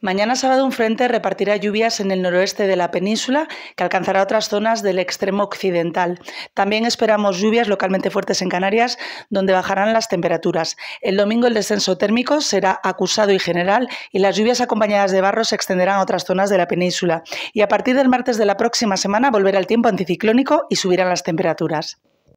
Mañana sábado un frente repartirá lluvias en el noroeste de la península que alcanzará otras zonas del extremo occidental. También esperamos lluvias localmente fuertes en Canarias donde bajarán las temperaturas. El domingo el descenso térmico será acusado y general y las lluvias acompañadas de barro se extenderán a otras zonas de la península. Y a partir del martes de la próxima semana volverá el tiempo anticiclónico y subirán las temperaturas.